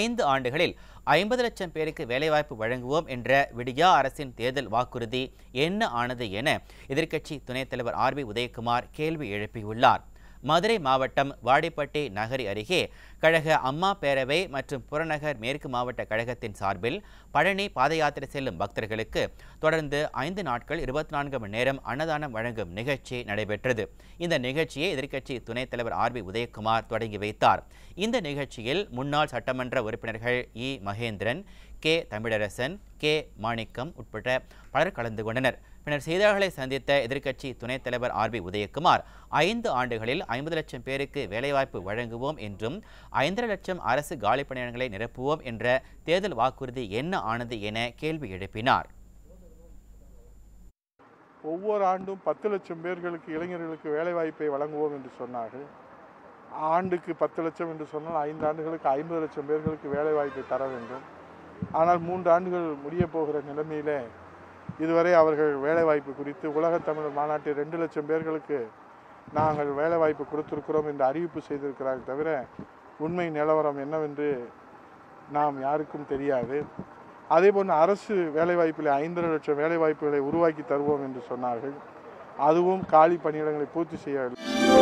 ஐந்து ஆண்டுகளில் ஐம்பது லட்சம் பேருக்கு வேலைவாய்ப்பு வழங்குவோம் என்ற விடியா அரசின் தேர்தல் வாக்குறுதி என்ன ஆனது என எதிர்க்கட்சி துணைத் தலைவர் ஆர் பி உதயகுமார் கேள்வி எழுப்பியுள்ளார் மதுரை மாவட்டம் வாடிப்பட்டி நகரி அருகே கழக அம்மா பேரவை மற்றும் புறநகர் மேற்கு மாவட்ட கழகத்தின் சார்பில் பழனி பாத யாத்திரை செல்லும் பக்தர்களுக்கு தொடர்ந்து ஐந்து நாட்கள் இருபத்தி நான்கு மணி நேரம் அன்னதானம் வழங்கும் நிகழ்ச்சி நடைபெற்றது இந்த நிகழ்ச்சியை எதிர்க்கட்சி துணைத் தலைவர் ஆர் பி உதயகுமார் தொடங்கி வைத்தார் இந்த நிகழ்ச்சியில் முன்னாள் சட்டமன்ற உறுப்பினர்கள் இ மகேந்திரன் கே தமிழரசன் கே மாணிக்கம் உட்பட பலர் கலந்து கொண்டனர் பின்னர் செய்தியாளர்களை சந்தித்த எதிர்க்கட்சி துணைத் தலைவர் ஆர் பி உதயகுமார் ஐந்து ஆண்டுகளில் ஐம்பது லட்சம் பேருக்கு வேலைவாய்ப்பு வழங்குவோம் என்றும் ஐந்தரை லட்சம் அரசு காலி பணியிடங்களை நிரப்புவோம் என்ற தேர்தல் வாக்குறுதி என்ன ஆனது என கேள்வி எழுப்பினார் ஒவ்வொரு ஆண்டும் பத்து லட்சம் பேர்களுக்கு இளைஞர்களுக்கு வேலைவாய்ப்பை வழங்குவோம் என்று சொன்னார்கள் ஆண்டுக்கு பத்து லட்சம் என்று சொன்னால் ஐந்து ஆண்டுகளுக்கு ஐம்பது லட்சம் பேர்களுக்கு வேலைவாய்ப்பை தர வேண்டும் ஆனால் மூன்று ஆண்டுகள் முடிய போகிற நிலைமையிலே இதுவரை அவர்கள் வேலைவாய்ப்பு குறித்து உலகத் தமிழர் மாநாட்டில் ரெண்டு லட்சம் பேர்களுக்கு நாங்கள் வேலைவாய்ப்பு கொடுத்திருக்கிறோம் என்று அறிவிப்பு செய்திருக்கிறார்கள் தவிர உண்மை நிலவரம் என்னவென்று நாம் யாருக்கும் தெரியாது அதே போன்று அரசு வேலைவாய்ப்பில் ஐந்தரை லட்சம் வேலைவாய்ப்புகளை உருவாக்கி தருவோம் என்று சொன்னார்கள் அதுவும் காலி பணியிடங்களை பூர்த்தி செய்யவில்லை